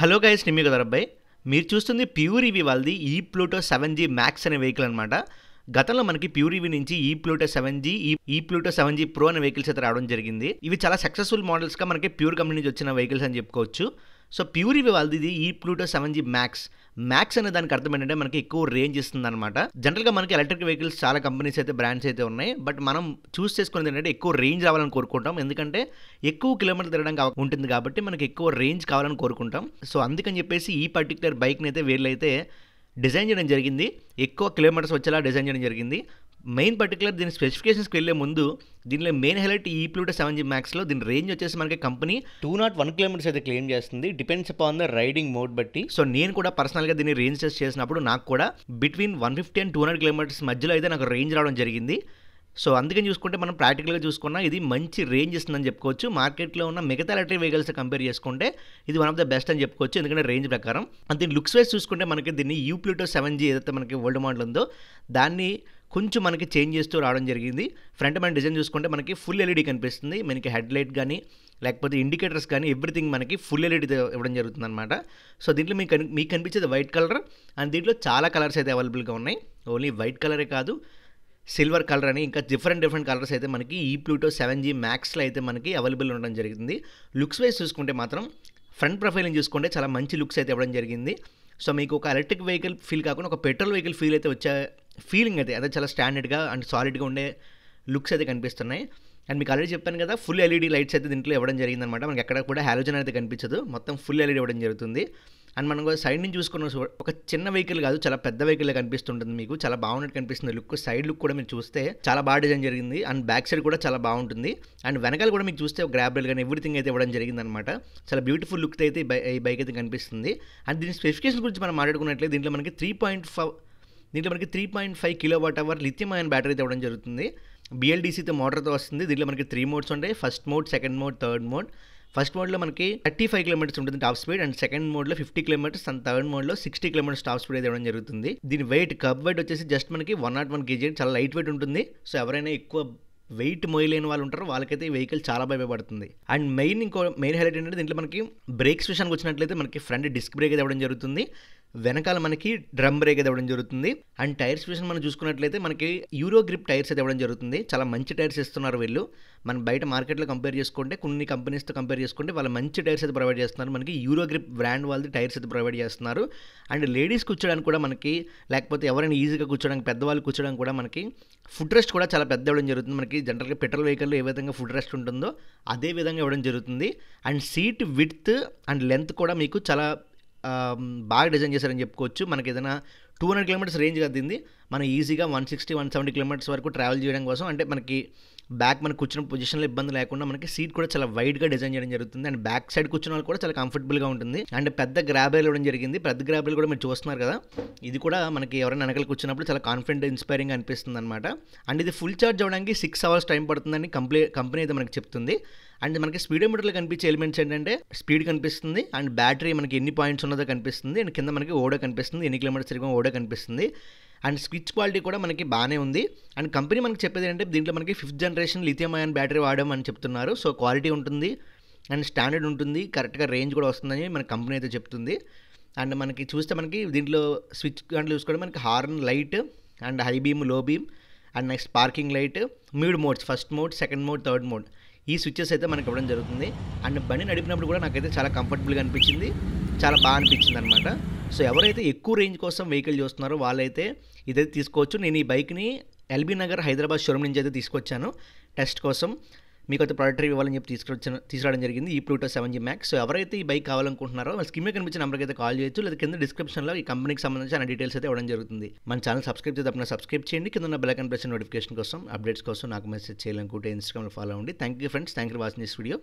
hello guys Nimmi కదరబ్బాయి మీరు చూస్తుంది pure EV వాళ్ళది ఈ ప్లూటో సెవెన్ జీ మ్యాక్స్ అనే వెహికల్ అనమాట గతంలో మనకి ప్యూర్ ఈవీ నుంచి ఈ ప్లూటో సెవెన్ జీ ఈ ప్లూటో సెవెన్ జీ ప్రో అనే వెహికల్స్ అయితే రావడం జరిగింది ఇవి చాలా సక్సెస్ఫుల్ మోడల్స్గా మనకి ప్యూర్ కంపెనీ నుంచి వచ్చిన వెహికల్స్ అని చెప్పుకోవచ్చు సో ప్యూర్ ఇవి వాళ్ళది ఈ Pluto seven G max max అనే దానికి అర్థం ఏంటంటే మనకి ఎక్కువ రేంజ్ ఇస్తుంది అనమాట జనరల్గా మనకి ఎలక్ట్రిక్ వెహికల్స్ చాలా కంపెనీస్ అయితే బ్రాండ్స్ అయితే ఉన్నాయి బట్ మనం చూస్ చేసుకునేది ఏంటంటే ఎక్కువ రేంజ్ రావాలని కోరుకుంటాం ఎందుకంటే ఎక్కువ కిలోమీటర్ తిరగడం ఉంటుంది కాబట్టి మనకి ఎక్కువ రేంజ్ కావాలని కోరుకుంటాం సో అందుకని చెప్పేసి ఈ పర్టికులర్ బైక్ని అయితే వీళ్ళైతే డిజైన్ చేయడం జరిగింది ఎక్కువ కిలోమీటర్స్ వచ్చేలా డిజైన్ చేయడం జరిగింది మెయిన్ పర్టికులర్ దీని స్పెసిఫికేషన్స్కి వెళ్ళే ముందు దీనిలో మెయిన్ హైలైట్ ఈ ప్లూటో సెవెన్ జీ మ్యాక్స్లో దీని రేంజ్ వచ్చేసి మనకి company two not one kilometres అయితే క్లెయిమ్ చేస్తుంది depends upon the riding mode బట్టి సో నేను కూడా పర్సనల్గా దీన్ని రేంజ్ టెస్ట్ చేసినప్పుడు నాకు కూడా between one fifty and two hundred kilometres మధ్యలో అయితే నాకు రేంజ్ రావడం జరిగింది సో అందుకని చూసుకుంటే మనం ప్రాక్టికల్గా చూసుకున్నా ఇది మంచి రేంజ్ ఇస్తుందని చెప్పుకోవచ్చు మార్కెట్లో ఉన్న మిగతా ఎలక్ట్రిక్ వెహికల్స్ కంపేర్ చేసుకుంటే ఇది వన్ ఆఫ్ ద బెస్ట్ అని చెప్పుకోవచ్చు ఎందుకంటే రేంజ్ ప్రకారం అంతే లుక్స్ వైజ్ చూసుకుంటే మనకి దీన్ని యూ ప్లూటో సెవెన్ జీ ఏదైతే మనకి ఓల్డ్ మోడల్ ఉందో దాన్ని కొంచెం మనకి చేంజ్ చేస్తూ రావడం జరిగింది ఫ్రంట్ మన డిజైన్ చూసుకుంటే మనకి ఫుల్ ఎల్ఈడి కనిపిస్తుంది మనకి హెడ్ లైట్ కానీ లేకపోతే ఇండికేటర్స్ కానీ ఎవ్రీథింగ్ మనకి ఫుల్ ఎల్ఈడి ఇవ్వడం జరుగుతుంది అనమాట సో దీంట్లో మీకు మీకు కనిపించేది వైట్ కలర్ అండ్ దీంట్లో చాలా కలర్స్ అయితే అవైలబుల్గా ఉన్నాయి ఓన్లీ వైట్ కలరే కాదు సిల్వర్ కలర్ అని ఇంకా డిఫరెంట్ డిఫరెంట్ కలర్స్ అయితే మనకి ఈ ప్లూటో సెవెన్ జీ మ్యాక్స్లో అయితే మనకి అవైలబుల్ ఉండడం జరిగింది లుక్స్ వైజ్ చూసుకుంటే మాత్రం ఫ్రంట్ ప్రొఫైల్ని చూసుకుంటే చాలా మంచి లుక్స్ అయితే ఇవ్వడం జరిగింది సో మీకు ఒక ఎలక్ట్రిక్ వెహికల్ ఫీల్ కాకుండా ఒక పెట్రోల్ వెహికల్ ఫీల్ అయితే వచ్చే ఫీలింగ్ అయితే అదే చాలా స్టాండర్డ్గా అండ్ సాలిడ్గా ఉండే లుక్స్ అయితే కనిపిస్తున్నాయి అండ్ మీకు ఆల్రెడీ చెప్పాను కదా ఫుల్ ఎల్ఈడి లైట్స్ అయితే దీంట్లో ఇవ్వడం జరిగిందనమాట మనకి ఎక్కడ కూడా హ్యాలోజన్ అయితే కనిపించదు మొత్తం ఫుల్ ఎల్ఈడి ఇవ్వడం జరుగుతుంది అండ్ మనం సైడ్ నుంచి చూసుకున్న ఒక చిన్న వెహికల్ కాదు చాలా పెద్ద వెహికల్ కనిపిస్తుంటుంది మీకు చాలా బాగున్నట్టు కనిపిస్తుంది లుక్ సైడ్ లుక్ కూడా మీరు చూస్తే చాలా బాగా డిజైన్ జరిగింది అండ్ బ్యాక్ సైడ్ కూడా చాలా బాగుంటుంది అండ్ వెనకాల కూడా మీకు చూస్తే గ్రాబ్రెల్ కానీ ఎవ్రీథింగ్ అయితే ఇవ్వడం జరిగింది అనమాట చాలా బ్యూటిఫుల్ లుక్ అయితే ఈ బైక్ అయితే కనిపిస్తుంది అండ్ దీని స్పెసిఫికేషన్ గురించి మనం మాట్లాడుకున్నట్లయితే దీంట్లో మనకి త్రీ పాయింట్ ఫైవ్ దీంట్లో మనకి three point five kilo watt hour lithium ion battery తేవడం జరుగుతుంది బిఎల్డీసీతో మోటార్తో వస్తుంది దీంట్లో మనకి త్రీ మోడ్స్ ఉంటాయి first mode second mode third mode first మోడ్లో మనకి థర్టీ ఫైవ్ కిలోమీటర్స్ ఉంటుంది టాప్ స్పీడ్ అండ్ సెకండ్ మోడ్లో ఫిఫ్టీ కిలోమీటర్స్ అండ్ థర్డ్ మోడ్లో సిక్స్టీ కిలోమీటర్స్ టాప్ స్పీడ్ అయితే ఇవ్వడం జరుగుతుంది దీని వెయిట్ కబ్ వెయిట్ వచ్చేసి జస్ట్ మనకి వన్ నాట్ వన్ కేజీ చాలా లైట్ వెయిట్ ఉంటుంది సో ఎవరైనా ఎక్కువ వెయిట్ మోయలేని వాళ్ళు ఉంటారు వాళ్ళకైతే ఈ వెహికల్ చాలా భయపడుతుంది అండ్ మెయిన్ ఇంకో మెయిన్ హైలైట్ ఏంటంటే దీంట్లో మనకి బ్రేక్స్ విషయానికి వచ్చినట్లయితే మనకి ఫ్రంట్ డిస్క్ బ్రేక్ అయితే ఇవ్వడం జరుగుతుంది వెనకాల మనకి డ్రమ్ బ్రేక్ అయితే ఇవ్వడం జరుగుతుంది అండ్ టైర్స్ విషయం మనం చూసుకున్నట్లయితే మనకి యూరో గ్రిప్ టైర్స్ అయితే ఇవ్వడం జరుగుతుంది చాలా మంచి టైర్స్ ఇస్తున్నారు వీళ్ళు మనం బయట మార్కెట్లో కంపేర్ చేసుకుంటే కొన్ని కంపెనీస్తో కంపేర్ చేసుకుంటే వాళ్ళు మంచి టైర్స్ అయితే ప్రొవైడ్ చేస్తున్నారు మనకి యూరో గ్రిప్ బ్రాండ్ వాళ్ళది టైర్స్ అయితే ప్రొవైడ్ చేస్తున్నారు అండ్ లేడీస్ కూర్చోడానికి కూడా మనకి లేకపోతే ఎవరైనా ఈజీగా కూర్చోడానికి పెద్దవాళ్ళు కూర్చోడానికి కూడా మనకి ఫుడ్ రెస్ట్ కూడా చాలా పెద్ద ఇవ్వడం జరుగుతుంది మనకి జనరల్గా పెట్రోల్ వెహికల్లో ఏ విధంగా ఫుడ్ రెస్ట్ ఉంటుందో అదే విధంగా ఇవ్వడం జరుగుతుంది and seat width and length కూడా మీకు చాలా బాగా డిజైన్ చేశారని చెప్పుకోవచ్చు మనకి ఏదైనా టూ హండ్రెడ్ కిలోమీటర్స్ రేంజ్ కదింది మనం ఈజీగా one sixty one seventy kilometers వరకు ట్రావెల్ చేయడం కోసం అంటే మనకి బ్యాక్ మనకు కూర్చున్న పొజిషన్లో ఇబ్బంది లేకుండా మనకి సీట్ కూడా చాలా వైడ్గా డిజైన్ చేయడం జరుగుతుంది అండ్ బ్యాక్ సైడ్ కూర్చున్న వాళ్ళు కూడా చాలా కంఫర్టబుల్గా ఉంటుంది అండ్ పెద్ద గ్రాబేల్ ఇవ్వడం జరిగింది పెద్ద గ్రాబేల్ కూడా మీరు చూస్తున్నారు కదా ఇది కూడా మనకి ఎవరైనా వెనకలు కూర్చున్నప్పుడు చాలా కాన్ఫిడెంట్ ఇన్స్పైరింగ్ అనిపిస్తుంది అనమాట అండ్ ఇది ఫుల్ ఛార్జ్ అవ్వడానికి సిక్స్ అవర్స్ టైం పడుతుందని కంప్లీ కంపెనీ అయితే మనకి చెప్తుంది అండ్ మనకి స్పీడోమీటర్లో కనిపించే ఎలిమెంట్స్ ఏంటంటే స్పీడ్ కనిపిస్తుంది అండ్ బ్యాటరీ మనకి ఎన్ని పాయింట్స్ ఉన్నదో కనిపిస్తుంది అండ్ కింద మనకి ఓడో కనిపిస్తుంది ఎన్ని కిలోమీటర్స్ తిరిగి ఓడ కనిపిస్తుంది అండ్ స్విచ్ క్వాలిటీ కూడా మనకి బాగానే ఉంది అండ్ కంపెనీ మనకి చెప్పేది ఏంటంటే దీంట్లో మనకి fifth generation lithium ion battery వాడడం అని చెప్తున్నారు సో క్వాలిటీ ఉంటుంది అండ్ స్టాండర్డ్ ఉంటుంది కరెక్ట్గా రేంజ్ కూడా వస్తుందని మన కంపెనీ అయితే చెప్తుంది అండ్ మనకి చూస్తే మనకి దీంట్లో స్విచ్ దాంట్లో చూసుకోవడం మనకి horn light and high beam low beam and next parking light మూడు modes first mode second mode third mode ఈ స్విచ్చెస్ అయితే మనకి ఇవ్వడం జరుగుతుంది అండ్ బండి నడిపినప్పుడు కూడా నాకైతే చాలా కంఫర్టబుల్గా అనిపించింది చాలా బాగా అనిపించింది అనమాట సో ఎవరైతే ఎక్కువ రేంజ్ కోసం వెహికల్ చూస్తున్నారో వాళ్ళైతే ఇదైతే తీసుకోవచ్చు నేను ఈ బైక్ని ఎల్బీ నగర్ హైదరాబాద్ షోరూమ్ నుంచి అయితే తీసుకొచ్చాను టెస్ట్ కోసం మీకు అయితే ప్రొడక్ట్ రివ్యూ ఇవ్వాలని చెప్పి తీసుకొచ్చాను తీసుకురావడం జరిగింది ఈ Pluto seven G max so ఎవరైతే ఈ బైక్ కావాలనుకుంటున్నారో వాళ్ళ స్కీమ్ కనిపించిన నెంబర్కి అయితే కాల్ చేయొచ్చు లేదా కింద డిస్క్రిప్షన్లో ఈ కంపెనీకి సంబంధించి అన్ని డీటెయిల్స్ అయితే ఇవ్వడం జరుగుతుంది మన ఛానల్ సబ్స్క్రైబ్ చేసి అప్పుడు సబ్స్క్రైబ్ చేయండి కింద ఉన్న బెల్ ప్రెస్ నోటిఫికేషన్ కోసం అప్డేట్స్ కోసం నాకు మెసేజ్ చేయాలనుకుంటే ఇన్స్టాగ్రామ్లో ఫాలో అవ్వండి thank you friends thank you watching this video